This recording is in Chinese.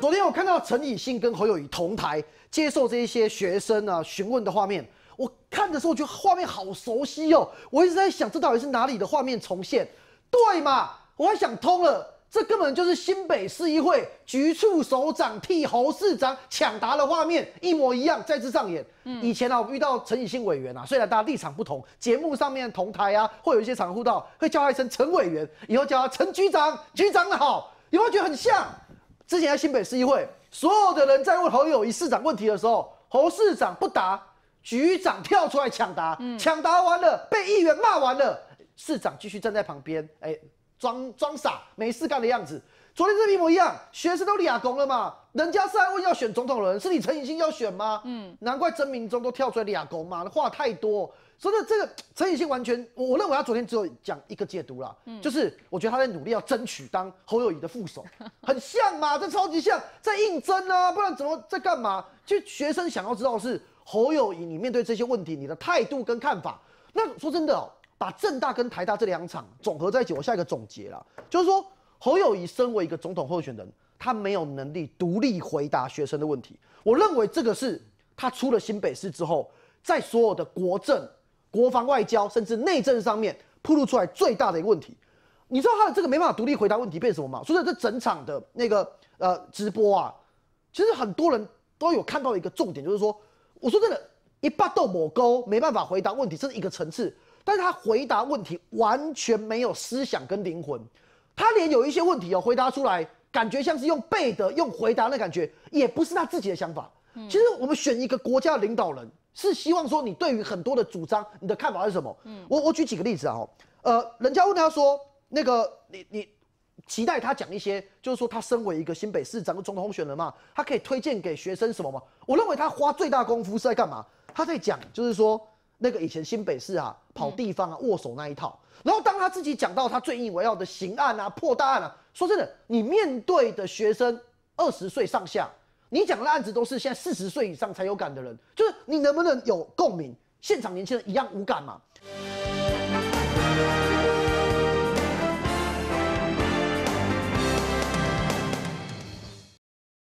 昨天我看到陈以信跟侯友谊同台接受这些学生啊询问的画面，我看的时候觉得画面好熟悉哦。我一直在想，这到底是哪里的画面重现？对嘛？我还想通了，这根本就是新北市议会局处首长替侯市长抢答的画面，一模一样再次上演。嗯，以前呢，我们遇到陈以信委员啊，虽然大家立场不同，节目上面同台啊，会有一些常互到，会叫他一声陈委员，以后叫他陈局长，局长的好，有没有觉得很像？之前在新北市议会，所有的人在问侯友谊市长问题的时候，侯市长不答，局长跳出来抢答，抢答完了，被议员骂完了，市长继续站在旁边，哎。装装傻没事干的样子，昨天这一模一样。学生都立亚公了嘛？人家是在问要选总统的人，是你陈以欣要选吗？嗯，难怪真名中都跳出来立亚公嘛，话太多。所以这个陈以欣完全，我认为他昨天只有讲一个解读啦，就是我觉得他在努力要争取当侯友谊的副手，很像嘛，这超级像，在应征啊，不然怎么在干嘛？就学生想要知道是侯友谊，你面对这些问题，你的态度跟看法。那说真的哦。把政大跟台大这两场总合在一起，我下一个总结了，就是说侯友谊身为一个总统候选人，他没有能力独立回答学生的问题。我认为这个是他出了新北市之后，在所有的国政、国防、外交，甚至内政上面，铺露出来最大的一个问题。你知道他的这个没办法独立回答问题，变什么吗？所以这整场的那个呃直播啊，其实很多人都有看到一个重点，就是说，我说真的，一巴豆某沟没办法回答问题，这是一个层次。但是他回答问题完全没有思想跟灵魂，他连有一些问题哦回答出来，感觉像是用背的，用回答的感觉也不是他自己的想法。嗯，其实我们选一个国家领导人，是希望说你对于很多的主张，你的看法是什么？嗯，我我举几个例子啊，哦，呃，人家问他说，那个你你期待他讲一些，就是说他身为一个新北市长跟总统候选人嘛，他可以推荐给学生什么吗？我认为他花最大功夫是在干嘛？他在讲，就是说。那个以前新北市啊，跑地方啊，握手那一套。然后当他自己讲到他最引为傲的刑案啊、破大案啊，说真的，你面对的学生二十岁上下，你讲的案子都是现在四十岁以上才有感的人，就是你能不能有共鸣？现场年轻人一样无感嘛？